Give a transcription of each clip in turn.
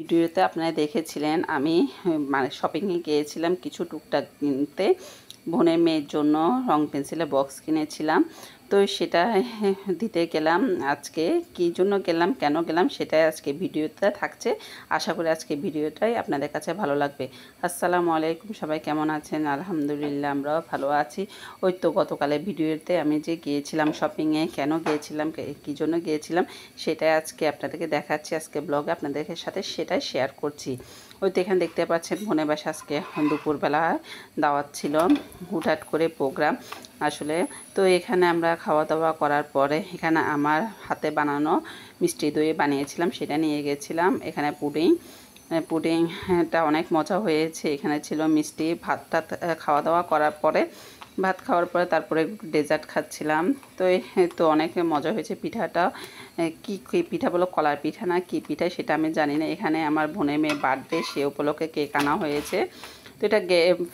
ভিডিওতে আপনারা দেখেছিলেন আমি মানে শপিংয়ে গিয়েছিলাম কিছু টুকটাক কিনতে বোনের মেয়ের জন্য রং পেন্সিলের বক্স কিনেছিলাম তো সেটা দিতে গেলাম আজকে কি জন্য গেলাম কেন গেলাম সেটাই আজকে ভিডিওতে থাকছে আশা করি আজকে ভিডিওটাই আপনাদের কাছে ভালো লাগবে আসসালামু আলাইকুম সবাই কেমন আছেন আলহামদুলিল্লাহ আমরাও ভালো আছি ওই তো গতকালের ভিডিওতে আমি যে গিয়েছিলাম শপিংয়ে কেন গিয়েছিলাম কী জন্য গিয়েছিলাম সেটাই আজকে আপনাদেরকে দেখাচ্ছি আজকে ব্লগে আপনাদের সাথে সেটাই শেয়ার করছি ওই তো এখানে দেখতে পাচ্ছেন মনে বাসা আজকে দুপুরবেলা দাওয়াত ছিল হুটহাট করে প্রোগ্রাম আসলে তো এখানে আমরা খাওয়া দাওয়া করার পরে এখানে আমার হাতে বানানো মিষ্টি দই বানিয়েছিলাম সেটা নিয়ে গেছিলাম এখানে পুডিং পুডিংটা অনেক মজা হয়েছে এখানে ছিল মিষ্টি ভাতটা খাওয়া দাওয়া করার পরে ভাত খাওয়ার পরে তারপরে ডেজার্ট খাচ্ছিলাম তো তো অনেক মজা হয়েছে পিঠাটা কি কী পিঠা বলো কলার পিঠা না কি পিঠা সেটা আমি জানি না এখানে আমার বোনের মেয়ে বার্থডে সে উপলক্ষে কেক আনা হয়েছে তো এটা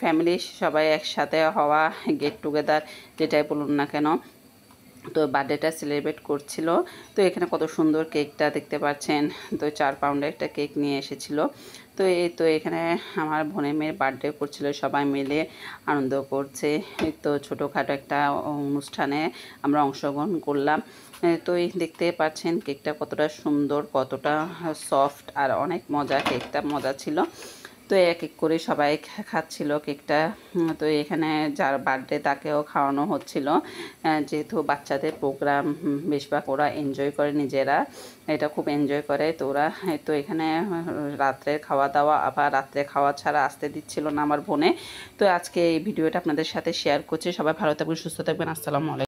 ফ্যামিলি সবাই একসাথে হওয়া গেট টুগেদার যেটাই বলুন না কেন তো বার্থডেটা সেলিব্রেট করছিল তো এখানে কত সুন্দর কেকটা দেখতে পাচ্ছেন তো চার পাউন্ডে একটা কেক নিয়ে এসেছিল তো এই তো এখানে আমার বোনের মেয়ের বার্থডে করছিল সবাই মিলে আনন্দ করছে তো ছোটোখাটো একটা অনুষ্ঠানে আমরা অংশগ্রহণ করলাম তো এই দেখতে পাচ্ছেন কেকটা কতটা সুন্দর কতটা সফট আর অনেক মজা কেকটা মজা ছিল তো এক এক করে সবাই খাচ্ছিল কেকটা তো এখানে যার বার্থডে তাকেও খাওয়ানো হচ্ছিল যেহেতু বাচ্চাদের প্রোগ্রাম বেশিরভাগ ওরা এনজয় করে নিজেরা এটা খুব এনজয় করে তো ওরা তো এখানে রাত্রে খাওয়া দাওয়া আবার রাত্রে খাওয়া ছাড়া আসতে দিচ্ছিল না আমার বোনে তো আজকে এই ভিডিওটা আপনাদের সাথে শেয়ার করছি সবাই ভালো থাকবেন সুস্থ থাকবেন আসসালামু আলাইকুম